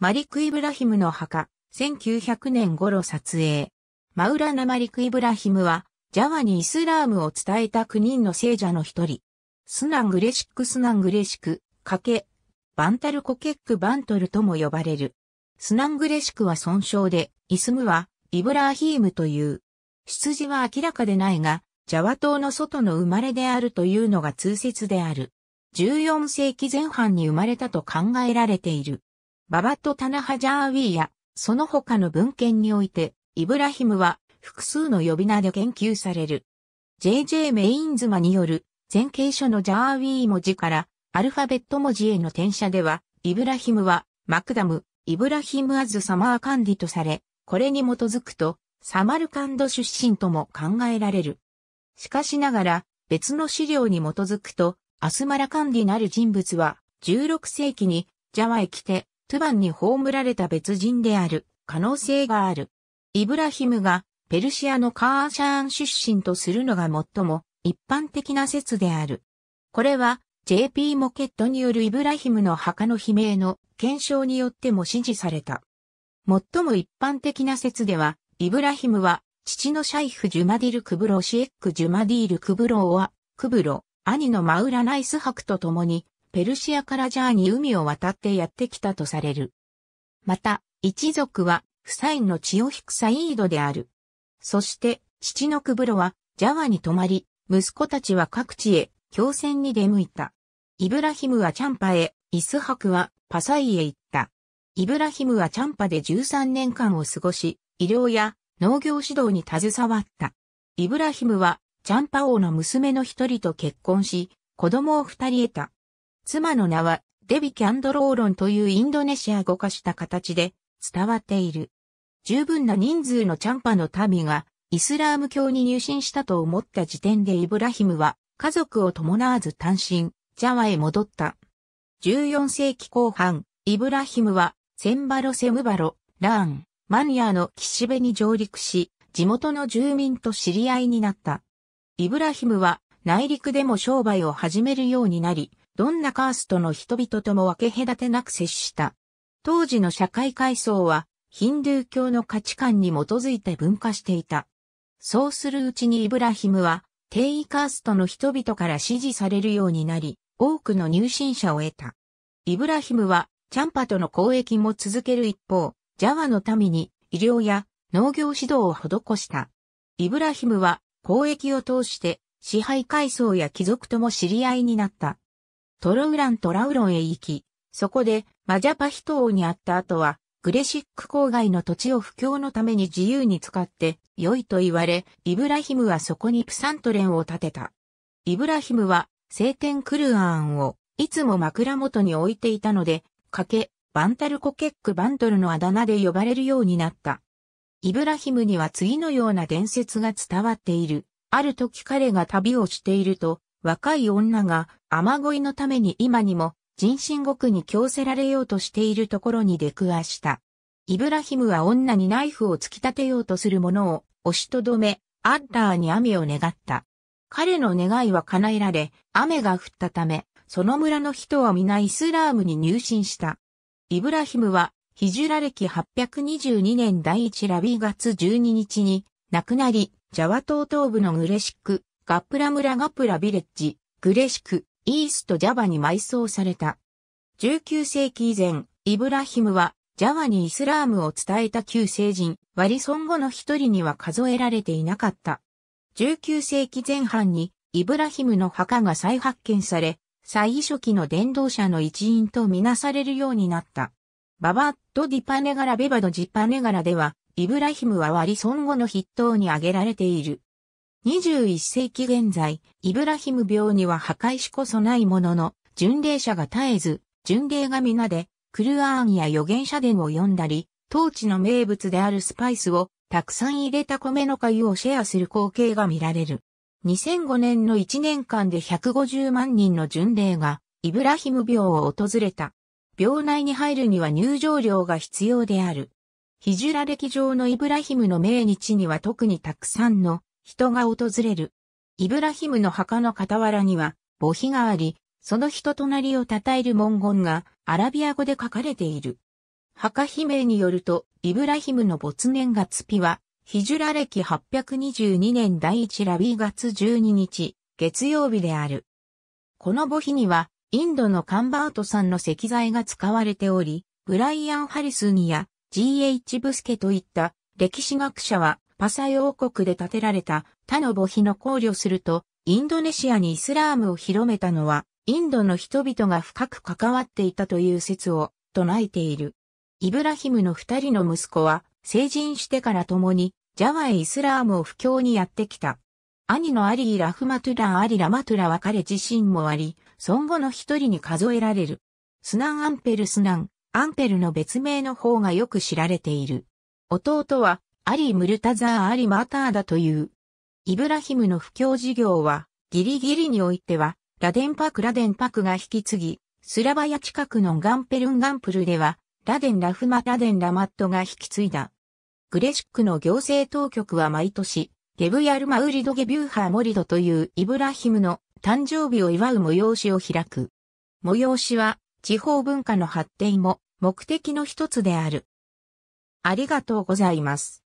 マリク・イブラヒムの墓、1900年頃撮影。マウラナ・マリク・イブラヒムは、ジャワにイスラームを伝えた9人の聖者の一人。スナングレシック・スナングレシク、カケ、バンタルコケック・バントルとも呼ばれる。スナングレシクは損傷で、イスムは、イブラーヒームという。出自は明らかでないが、ジャワ島の外の生まれであるというのが通説である。14世紀前半に生まれたと考えられている。ババット・タナハジャーウィーや、その他の文献において、イブラヒムは複数の呼び名で研究される。JJ メインズマによる前景書のジャーウィー文字からアルファベット文字への転写では、イブラヒムはマクダム、イブラヒムアズ・サマーカンディとされ、これに基づくと、サマルカンド出身とも考えられる。しかしながら、別の資料に基づくと、アスマラカンディなる人物は、16世紀にジャワへ来て、トゥバンに葬られた別人である可能性がある。イブラヒムがペルシアのカーシャーン出身とするのが最も一般的な説である。これは JP モケットによるイブラヒムの墓の悲鳴の検証によっても支持された。最も一般的な説では、イブラヒムは父のシャイフ・ジュマディル・クブロー・シエック・ジュマディール・クブローは、クブロ、兄のマウラナイス博と共に、ペルシアからジャーに海を渡ってやってきたとされる。また、一族は、フサインの血を引くサイードである。そして、父のクブロは、ジャワに泊まり、息子たちは各地へ、強戦に出向いた。イブラヒムはチャンパへ、イスハクはパサイへ行った。イブラヒムはチャンパで13年間を過ごし、医療や農業指導に携わった。イブラヒムはチャンパ王の娘の一人と結婚し、子供を二人得た。妻の名はデビ・キャンドローロンというインドネシア語化した形で伝わっている。十分な人数のチャンパの民がイスラーム教に入信したと思った時点でイブラヒムは家族を伴わず単身ジャワへ戻った。14世紀後半、イブラヒムはセンバロセムバロ、ラーン、マニアの岸辺に上陸し、地元の住民と知り合いになった。イブラヒムは内陸でも商売を始めるようになり、どんなカーストの人々とも分け隔てなく接した。当時の社会階層は、ヒンドゥー教の価値観に基づいて分化していた。そうするうちにイブラヒムは、低位カーストの人々から支持されるようになり、多くの入信者を得た。イブラヒムは、チャンパとの交易も続ける一方、ジャワの民に医療や農業指導を施した。イブラヒムは、交易を通して、支配階層や貴族とも知り合いになった。トロウラントラウロンへ行き、そこでマジャパヒト王に会った後は、グレシック郊外の土地を布教のために自由に使って良いと言われ、イブラヒムはそこにプサントレンを建てた。イブラヒムは聖天クルアーンをいつも枕元に置いていたので、かけ、バンタルコケックバントルのあだ名で呼ばれるようになった。イブラヒムには次のような伝説が伝わっている。ある時彼が旅をしていると、若い女が雨乞いのために今にも人心獄に強せられようとしているところに出くわした。イブラヒムは女にナイフを突き立てようとする者を押しとどめ、アッラーに雨を願った。彼の願いは叶えられ、雨が降ったため、その村の人は皆イスラームに入信した。イブラヒムは、ヒジュラ歴822年第1ラビー月12日に亡くなり、ジャワ島東部のグレシック、ガップラ村ガプラビレッジ、グレシク、イーストジャバに埋葬された。19世紀以前、イブラヒムは、ジャワにイスラームを伝えた旧聖人、ワリソン後の一人には数えられていなかった。19世紀前半に、イブラヒムの墓が再発見され、最初期の伝道者の一員とみなされるようになった。ババッド・ディパネガラ・ベバド・ジパネガラでは、イブラヒムはワリソン後の筆頭に挙げられている。21世紀現在、イブラヒム病には破壊しこそないものの、巡礼者が絶えず、巡礼が皆で、クルアーンや預言者伝を読んだり、当地の名物であるスパイスをたくさん入れた米の粥をシェアする光景が見られる。2005年の1年間で150万人の巡礼がイブラヒム病を訪れた。病内に入るには入場料が必要である。ヒジュラ歴上のイブラヒムの命日には特にたくさんの人が訪れる。イブラヒムの墓の傍らには墓碑があり、その人となりを称える文言がアラビア語で書かれている。墓碑名によると、イブラヒムの没年月日は、ヒジュラ歴822年第1ラビー月12日、月曜日である。この墓碑には、インドのカンバートさんの石材が使われており、ブライアン・ハリスニや GH ブスケといった歴史学者はパサイ王国で建てられた他の墓碑の考慮すると、インドネシアにイスラームを広めたのは、インドの人々が深く関わっていたという説を唱えている。イブラヒムの二人の息子は、成人してから共に、ジャワへイスラームを布教にやってきた。兄のアリー・ラフマトゥラー・アリ・ラマトゥラは彼自身もあり、孫後の一人に数えられる。スナン・アンペル・スナン、アンペルの別名の方がよく知られている。弟は、アリー・ムルタザー・アリ・マーターだという。イブラヒムの布教事業は、ギリギリにおいては、ラデンパク・ラデンパクが引き継ぎ、スラバヤ近くのガンペルン・ガンプルでは、ラデン・ラフマ・ラデン・ラマットが引き継いだ。グレシックの行政当局は毎年、ゲブヤルマウリド・ゲビューハー・モリドというイブラヒムの誕生日を祝う催しを開く。催しは地方文化の発展も目的の一つである。ありがとうございます。